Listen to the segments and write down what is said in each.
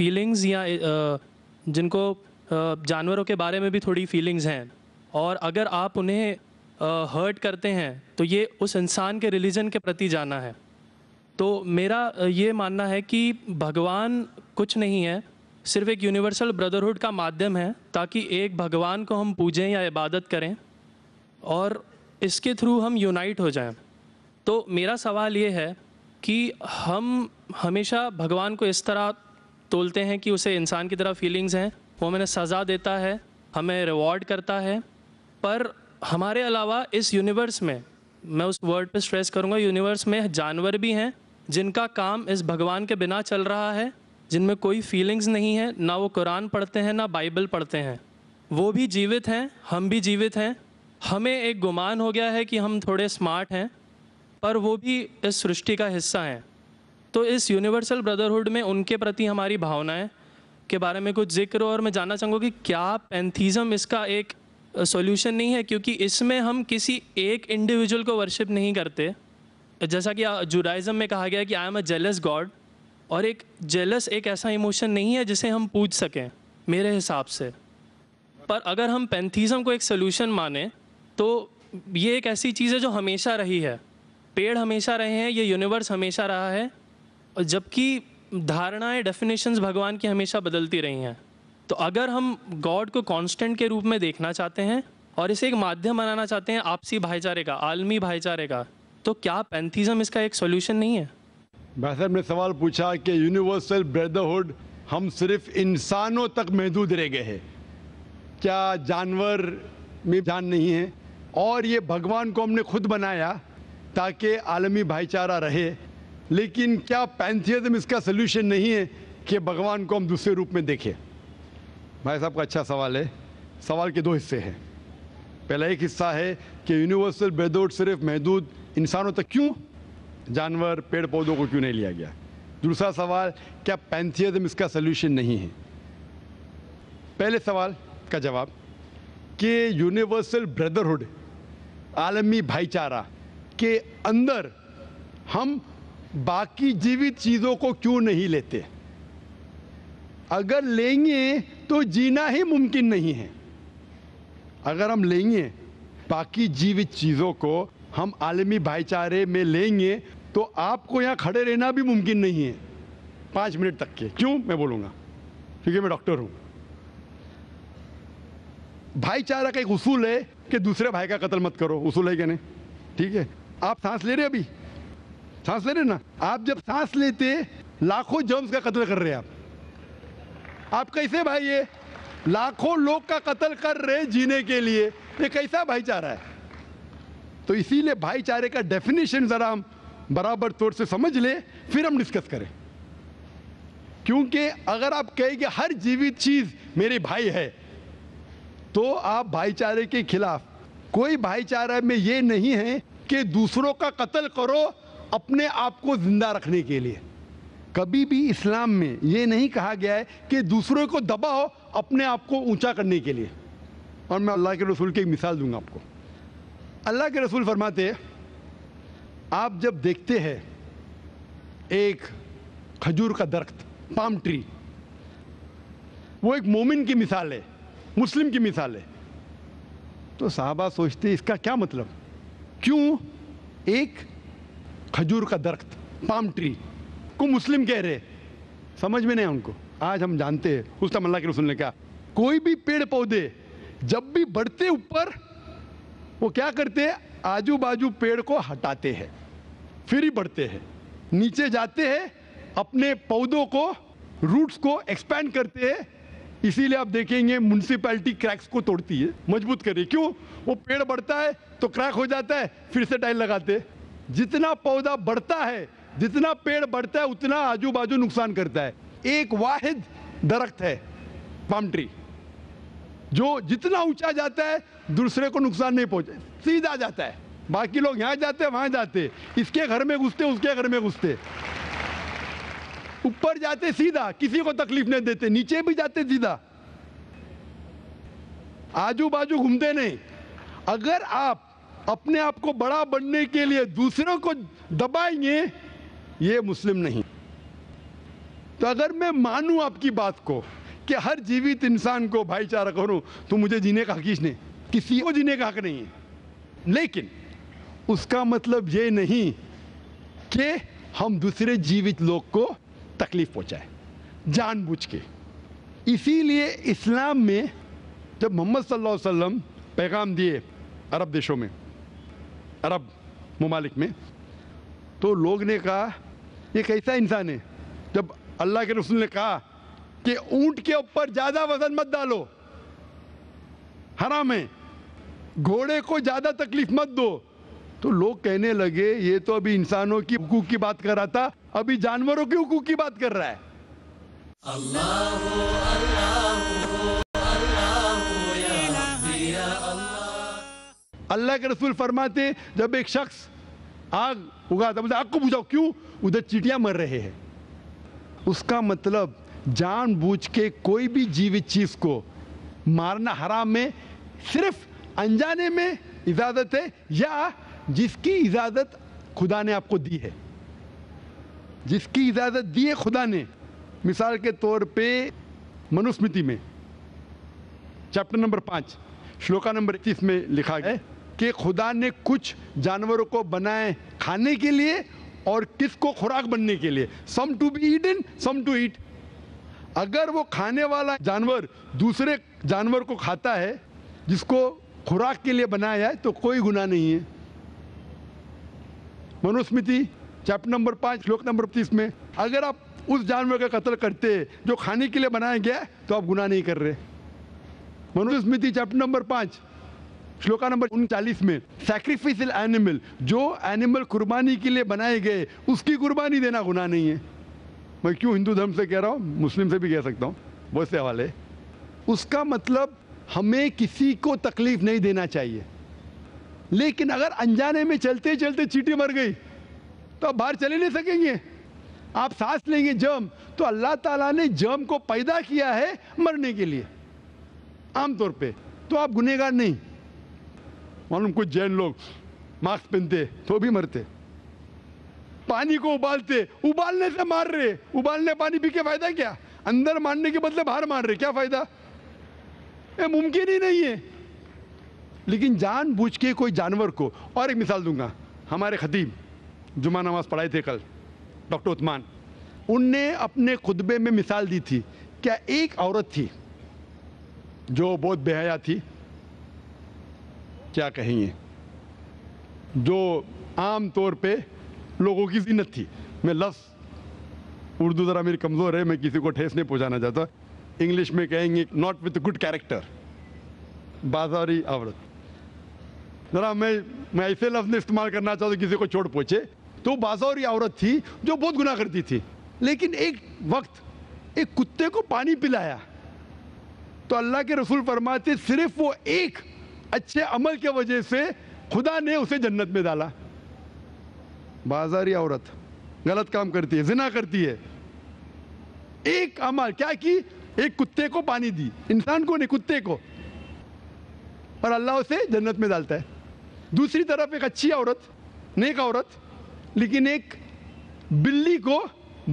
feelings या जिनको जानवरों के बारे में भी थोड़ी फीलिंग्स हैं और अगर आप उन्हें हर्ट करते हैं तो ये उस इंसान के रिलीजन के प्रति जाना है तो मेरा ये मानना है कि भगवान कुछ नहीं है सिर्फ एक यूनिवर्सल ब्रदरहुड का माध्यम है ताकि एक भगवान को हम पूजें या इबादत करें और इसके थ्रू हम यूनाइट हो जाएं तो मेरा सवाल ये है कि हम हमेशा भगवान को इस तरह तोलते हैं कि उसे इंसान की तरह फीलिंग्स हैं वो हमें सज़ा देता है हमें रिवॉर्ड करता है पर हमारे अलावा इस यूनिवर्स में मैं उस वर्ड पे स्ट्रेस करूँगा यूनिवर्स में जानवर भी हैं जिनका काम इस भगवान के बिना चल रहा है जिनमें कोई फीलिंग्स नहीं है ना वो कुरान पढ़ते हैं ना बाइबल पढ़ते हैं वो भी जीवित हैं हम भी जीवित हैं हमें एक गुमान हो गया है कि हम थोड़े स्मार्ट हैं पर वो भी इस सृष्टि का हिस्सा हैं तो इस यूनिवर्सल ब्रदरहुड में उनके प्रति हमारी भावनाएं के बारे में कुछ जिक्र और मैं जानना चाहूँगा कि क्या पैंथीज़म इसका एक सॉल्यूशन नहीं है क्योंकि इसमें हम किसी एक इंडिविजुअल को वर्शिप नहीं करते जैसा कि जुडाइज़म में कहा गया कि I am a jealous God और एक जेलस एक ऐसा इमोशन नहीं है जिसे हम पूछ सकें मेरे हिसाब से पर अगर हम पैंथीज़म को एक सोल्यूशन माने तो ये एक ऐसी चीज़ है जो हमेशा रही है पेड़ हमेशा रहे हैं ये यूनिवर्स हमेशा रहा है जबकि धारणाएं डेफिनेशंस भगवान की हमेशा बदलती रही हैं तो अगर हम गॉड को कांस्टेंट के रूप में देखना चाहते हैं और इसे एक माध्यम बनाना चाहते हैं आपसी भाईचारे का आलमी भाईचारे का तो क्या पैंथिज्म इसका एक सोल्यूशन नहीं है भाई साहब ने सवाल पूछा कि यूनिवर्सल ब्रदरहुड हम सिर्फ इंसानों तक महदूद रह गए हैं क्या जानवर में जान नहीं है और ये भगवान को हमने खुद बनाया ताकि आलमी भाईचारा रहे लेकिन क्या पैंथियजम इसका सोल्यूशन नहीं है कि भगवान को हम दूसरे रूप में देखें भाई साहब का अच्छा सवाल है सवाल के दो हिस्से हैं पहला एक हिस्सा है कि यूनिवर्सल बेदोट सिर्फ महदूद इंसानों तक क्यों जानवर पेड़ पौधों को क्यों नहीं लिया गया दूसरा सवाल क्या पैंथियजम इसका सोल्यूशन नहीं है पहले सवाल का जवाब कि यूनिवर्सल ब्रदरहुड आलमी भाईचारा के अंदर हम बाकी जीवित चीज़ों को क्यों नहीं लेते अगर लेंगे तो जीना ही मुमकिन नहीं है अगर हम लेंगे बाकी जीवित चीज़ों को हम आलमी भाईचारे में लेंगे तो आपको यहाँ खड़े रहना भी मुमकिन नहीं है पांच मिनट तक के क्यों मैं बोलूंगा क्योंकि मैं डॉक्टर हूं भाईचारा का एक उसूल है कि दूसरे भाई का कत्ल मत करो उसूल है क्या नहीं ठीक है आप सांस ले रहे अभी सांस ले रहे ना आप जब सांस लेते लाखों जर्म्स का कत्ल कर रहे हैं आप आप कैसे भाई ये लाखों लोग का कत्ल कर रहे जीने के लिए ये कैसा भाईचारा है तो इसीलिए भाईचारे का डेफिनेशन जरा हम बराबर तौर से समझ ले फिर हम डिस्कस करें क्योंकि अगर आप कहेंगे हर जीवित चीज मेरे भाई है तो आप भाईचारे के खिलाफ कोई भाईचारा में ये नहीं है कि दूसरों का कत्ल करो अपने आप को जिंदा रखने के लिए कभी भी इस्लाम में ये नहीं कहा गया है कि दूसरों को दबाओ अपने आप को ऊंचा करने के लिए और मैं अल्लाह के रसूल की एक मिसाल दूंगा आपको अल्लाह के रसूल फरमाते आप जब देखते हैं एक खजूर का दरख्त पाम ट्री वो एक मोमिन की मिसाल है मुस्लिम की मिसाल है तो साहबा सोचते इसका क्या मतलब क्यों एक खजूर का दरख्त पाम ट्री को मुस्लिम कह रहे समझ में नहीं उनको आज हम जानते हैं उस तमल्ला के रसूल ने कहा कोई भी पेड़ पौधे जब भी बढ़ते ऊपर वो क्या करते हैं आजू बाजू पेड़ को हटाते हैं फिर ही बढ़ते हैं नीचे जाते हैं अपने पौधों को रूट्स को एक्सपैंड करते हैं इसीलिए आप देखेंगे म्यूनसिपैलिटी क्रैक्स को तोड़ती है मजबूत करिए क्यों वो पेड़ बढ़ता है तो क्रैक हो जाता है फिर से टाइल लगाते हैं जितना पौधा बढ़ता है जितना पेड़ बढ़ता है उतना आजू बाजू नुकसान करता है एक वाहिद दरख्त है पाम ट्री जो जितना ऊंचा जाता है दूसरे को नुकसान नहीं पहुंचा सीधा जाता है बाकी लोग यहाँ जाते वहां जाते इसके घर में घुसते उसके घर में घुसते ऊपर जाते सीधा किसी को तकलीफ नहीं देते नीचे भी जाते सीधा आजू बाजू घूमते नहीं अगर आप अपने आप को बड़ा बनने के लिए दूसरों को दबाएंगे ये मुस्लिम नहीं तो अगर मैं मानूं आपकी बात को कि हर जीवित इंसान को भाईचारा करूं तो मुझे जीने का हक नहीं किसी को जीने का हक नहीं है लेकिन उसका मतलब ये नहीं कि हम दूसरे जीवित लोग को तकलीफ पहुंचाए जानबूझ के इसीलिए इस्लाम में जब मोहम्मद सल्लल्लाहु अलैहि वसल्लम पैगाम दिए अरब देशों में अरब ममालिक में तो लोग ने कहा ये कैसा इंसान है जब अल्लाह के रसूल ने कहा कि ऊंट के ऊपर ज़्यादा वज़न मत डालो हराम है घोड़े को ज़्यादा तकलीफ मत दो तो लोग कहने लगे ये तो अभी इंसानों की हकूक की बात कर रहा था अभी जानवरों के हकूक की बात कर रहा है अल्लाह अल्लाह के रसूल फरमाते जब एक शख्स आग उगाता मतलब आग को बुझाओ क्यों उधर चीटियाँ मर रहे हैं उसका मतलब जानबूझ के कोई भी जीवित चीज़ को मारना हराम में सिर्फ अनजाने में इजाज़त है या जिसकी इजाज़त खुदा ने आपको दी है जिसकी इजाज़त दी है खुदा ने मिसाल के तौर पे मनुस्मृति में चैप्टर नंबर पाँच श्लोका नंबर इक्कीस में लिखा है कि खुदा ने कुछ जानवरों को बनाए खाने के लिए और किसको खुराक बनने के लिए some to be in some to eat अगर वो खाने वाला जानवर दूसरे जानवर को खाता है जिसको खुराक के लिए बनाया जाए तो कोई गुना नहीं है मनुस्मृति चैप्टर नंबर पांच श्लोक नंबर तीस में अगर आप उस जानवर का कत्ल करते जो खाने के लिए बनाया गया तो आप गुना नहीं कर रहे मनुस्मृति चैप्टर नंबर पांच श्लोका नंबर उनचालीस में सैक्रिफिशियल एनिमल जो एनिमल कुर्बानी के लिए बनाए गए उसकी कुर्बानी देना गुना नहीं है मैं क्यों हिंदू धर्म से कह रहा हूँ मुस्लिम से भी कह सकता हूँ बहुत से हवाले उसका मतलब हमें किसी को तकलीफ नहीं देना चाहिए लेकिन अगर अनजाने में चलते चलते चीटी मर गई तो आप बाहर चले नहीं सकेंगे आप सांस लेंगे जर्म तो अल्लाह ताला ने जर्म को पैदा किया है मरने के लिए आमतौर पे तो आप गुनेगार नहीं मालूम कुछ जैन लोग मास्क पहनते तो भी मरते पानी को उबालते उबालने से मार रहे उबालने पानी पी के फायदा क्या अंदर मारने के बदले बाहर मार रहे क्या फायदा ये मुमकिन ही नहीं है लेकिन जान बूझ के कोई जानवर को और एक मिसाल दूंगा हमारे खतीब जुमा नमाज पढ़ाए थे कल डॉक्टर उस्मान उनने अपने खुतबे में मिसाल दी थी क्या एक औरत थी जो बहुत बेहया थी क्या कहेंगे जो आम तौर पे लोगों की जीनत थी मैं लफ्स उर्दू ज़रा मेरी कमज़ोर है मैं किसी को ठेस नहीं पहुँचाना चाहता इंग्लिश में कहेंगे नॉट विथ गुड कैरेक्टर बाजारी औरत ज़रा मैं मैं ऐसे लफ्ज़ इस्तेमाल करना चाहता किसी को छोड़ पहुँचे तो बाजारी औरत थी जो बहुत गुनाह करती थी लेकिन एक वक्त एक कुत्ते को पानी पिलाया तो अल्लाह के रसूल फरमाते सिर्फ वो एक अच्छे अमल के वजह से खुदा ने उसे जन्नत में डाला बाजारी औरत गलत काम करती है जिना करती है एक अमल क्या कि एक कुत्ते को पानी दी इंसान को नहीं कुत्ते को और अल्लाह उसे जन्नत में डालता है दूसरी तरफ एक अच्छी औरत नेक औरत लेकिन एक बिल्ली को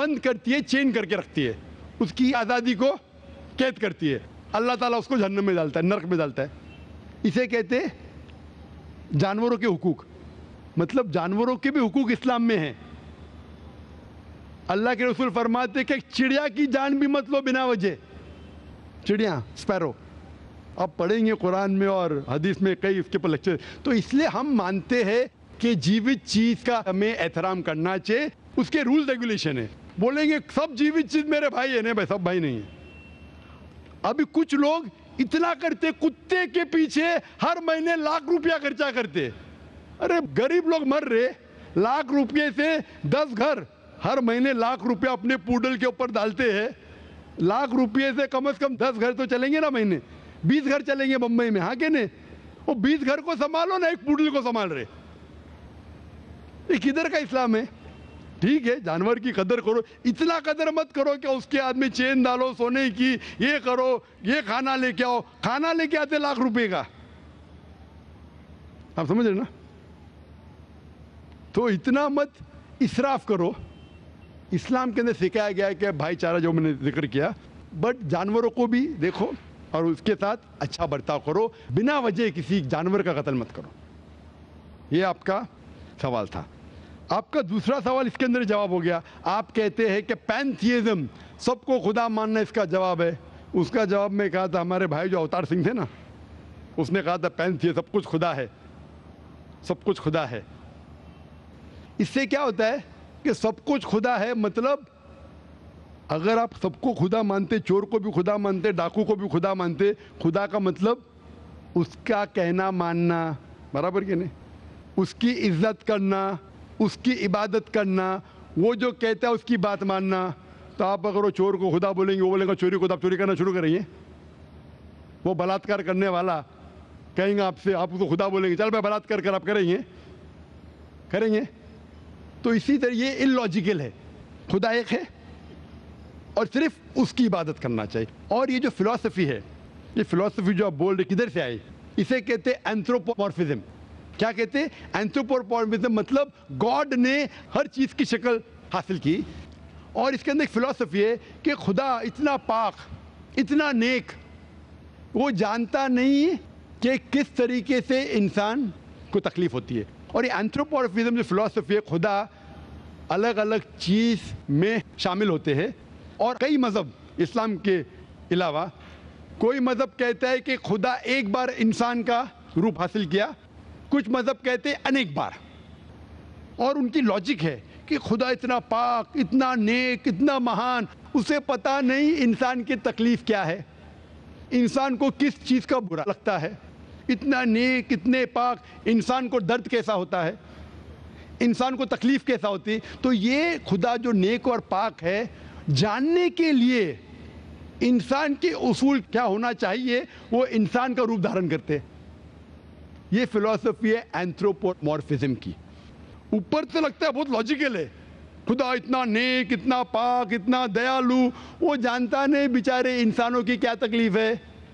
बंद करती है चेन करके रखती है उसकी आज़ादी को कैद करती है अल्लाह ताला उसको जन्नत में डालता है नरक में डालता है इसे कहते जानवरों के हुकूक मतलब जानवरों के भी हुकूक इस्लाम में हैं अल्लाह के रसूल फरमाते कि चिड़िया की जान भी मत लो बिना वजह चिड़िया स्पैरो अब पढ़ेंगे कुरान में और हदीस में कई इसके पर लेक्चर तो इसलिए हम मानते हैं कि जीवित चीज़ का हमें एहतराम करना चाहिए उसके रूल रेगुलेशन है बोलेंगे सब जीवित चीज़ मेरे भाई है ना भाई सब भाई नहीं है अभी कुछ लोग इतना करते कुत्ते के पीछे हर महीने लाख रुपया खर्चा करते अरे गरीब लोग मर रहे लाख रुपये से दस घर हर महीने लाख रुपया अपने पूडल के ऊपर डालते हैं लाख रुपये से कम से कम दस घर तो चलेंगे ना महीने बीस घर चलेंगे मुंबई में हाँ के ने वो बीस घर को संभालो ना एक पूडल को संभाल रहे एक किधर का इस्लाम है ठीक है जानवर की कदर करो इतना कदर मत करो कि उसके आदमी चेन डालो सोने की ये करो ये खाना लेके आओ खाना लेके आते लाख रुपए का आप समझ रहे ना तो इतना मत इसराफ करो इस्लाम के अंदर सिखाया गया है कि भाईचारा जो मैंने जिक्र किया बट जानवरों को भी देखो और उसके साथ अच्छा बर्ताव करो बिना वजह किसी जानवर का कत्ल मत करो ये आपका सवाल था आपका दूसरा सवाल इसके अंदर जवाब हो गया आप कहते हैं कि पैंथियज़म सबको खुदा मानना इसका जवाब है उसका जवाब में कहा था हमारे भाई जो अवतार सिंह थे ना उसने कहा था पैनथिय सब कुछ खुदा है सब कुछ खुदा है इससे क्या होता है कि सब कुछ खुदा है मतलब अगर आप सबको खुदा मानते चोर को भी खुदा मानते डाकू को भी खुदा मानते खुदा का मतलब उसका कहना मानना बराबर के नहीं उसकी इज्जत करना उसकी इबादत करना वो जो कहता है उसकी बात मानना तो आप अगर वो चोर को खुदा बोलेंगे वो बोलेगा चोरी को तो आप चोरी करना शुरू करेंगे वो बलात्कार करने वाला कहेंगे आपसे आप उसको खुदा बोलेंगे चल भाई बलात्कार कर आप करेंगे करेंगे तो इसी तरह ये इलॉजिकल है खुदा एक है और सिर्फ उसकी इबादत करना चाहिए और ये जो फिलोसफी है ये फिलोसफी जो आप बोल रहे किधर से आई इसे कहते हैं एंथ्रोपोमॉर्फिज्म क्या कहते हैं एंथ्रोपोफॉर्मिज्म मतलब गॉड ने हर चीज़ की शक्ल हासिल की और इसके अंदर एक फ़िलासफ़ी है कि खुदा इतना पाक इतना नेक वो जानता नहीं कि किस तरीके से इंसान को तकलीफ़ होती है और ये एंथ्रोपोरफिज्म जो फ़िलासफ़ी है खुदा अलग अलग चीज़ में शामिल होते हैं और कई मज़हब इस्लाम के अलावा कोई मज़हब कहता है कि खुदा एक बार इंसान का रूप हासिल किया कुछ मज़हब कहते हैं अनेक बार और उनकी लॉजिक है कि खुदा इतना पाक इतना नेक इतना महान उसे पता नहीं इंसान की तकलीफ़ क्या है इंसान को किस चीज़ का बुरा लगता है इतना नेक इतने पाक इंसान को दर्द कैसा होता है इंसान को तकलीफ़ कैसा होती है तो ये खुदा जो नेक और पाक है जानने के लिए इंसान के उसूल क्या होना चाहिए वो इंसान का रूप धारण करते हैं ये फिलोसफी है एंथ्रोपोमॉर्फिज्म की ऊपर से लगता है बहुत लॉजिकल है खुदा इतना नेक इतना पाक इतना दयालु वो जानता नहीं बेचारे इंसानों की क्या तकलीफ है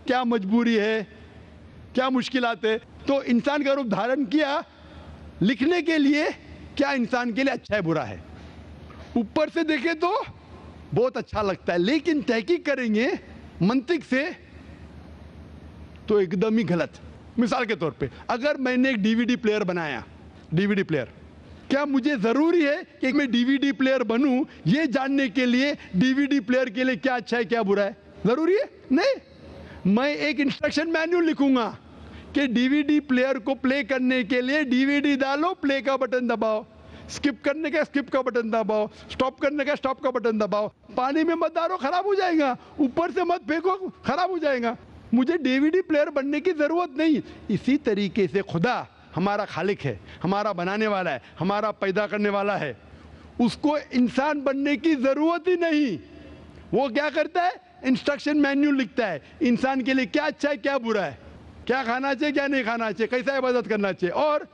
क्या मजबूरी है क्या मुश्किल है तो इंसान का रूप धारण किया लिखने के लिए क्या इंसान के लिए अच्छा है बुरा है ऊपर से देखे तो बहुत अच्छा लगता है लेकिन तहकीक करेंगे मंतिक से तो एकदम ही गलत मिसाल के तौर पे अगर मैंने एक डीवीडी प्लेयर बनाया डीवीडी प्लेयर क्या मुझे ज़रूरी है कि मैं डीवीडी प्लेयर बनूं ये जानने के लिए डीवीडी प्लेयर के लिए क्या अच्छा है क्या बुरा है ज़रूरी है नहीं मैं एक इंस्ट्रक्शन मैन्यूल लिखूंगा कि डीवीडी प्लेयर को प्ले करने के लिए डीवीडी डालो प्ले का बटन दबाओ स्किप करने का स्किप का बटन दबाओ स्टॉप करने का स्टॉप का बटन दबाओ पानी में मत डालो खराब हो जाएगा ऊपर से मत फेंको खराब हो जाएगा मुझे डीवीडी प्लेयर बनने की ज़रूरत नहीं इसी तरीके से खुदा हमारा खालिक है हमारा बनाने वाला है हमारा पैदा करने वाला है उसको इंसान बनने की ज़रूरत ही नहीं वो क्या करता है इंस्ट्रक्शन मैन्यूल लिखता है इंसान के लिए क्या अच्छा है क्या बुरा है क्या खाना चाहिए क्या नहीं खाना चाहिए कैसा इबादत करना चाहिए और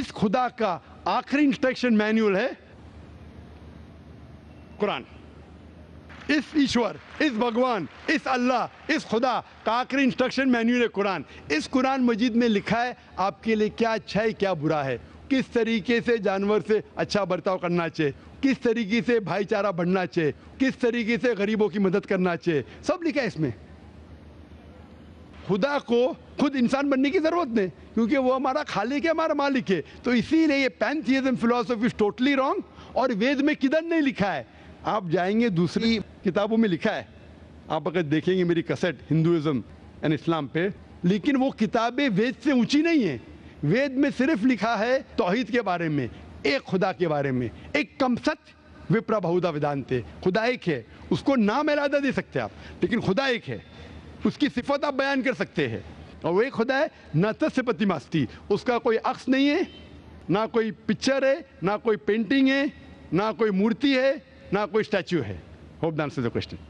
इस खुदा का आखिरी इंस्ट्रक्शन मैन्यूल है कुरान इस ईश्वर इस भगवान इस अल्लाह इस खुदा का आखिरी इंस्ट्रक्शन मैन्यूल कुरान इस कुरान मजीद में लिखा है आपके लिए क्या अच्छा है क्या बुरा है किस तरीके से जानवर से अच्छा बर्ताव करना चाहिए किस तरीके से भाईचारा बढ़ना चाहिए किस तरीके से गरीबों की मदद करना चाहिए सब लिखा है इसमें खुदा को खुद इंसान बनने की ज़रूरत नहीं क्योंकि वो हमारा खालिक है हमारा मालिक है तो इसीलिए ये पैनथियज़म फिलोसफी टोटली रॉन्ग और वेद में किधर नहीं लिखा है आप जाएंगे दूसरी किताबों में लिखा है आप अगर देखेंगे मेरी कसट हिंदुज़म एंड इस्लाम पे लेकिन वो किताबें वेद से ऊंची नहीं हैं वेद में सिर्फ लिखा है तोहहीद के बारे में एक खुदा के बारे में एक कम सच विप्रा बहुदा थे खुदा एक है उसको नाम इरादा दे सकते हैं आप लेकिन खुदा एक है उसकी सिफत आप बयान कर सकते हैं और वो एक खुदा है न तस्पति मास्ती उसका कोई अक्स नहीं है ना कोई पिक्चर है ना कोई पेंटिंग है ना कोई मूर्ति है ना कोई स्टैच्यू है होप दान से द क्वेश्चन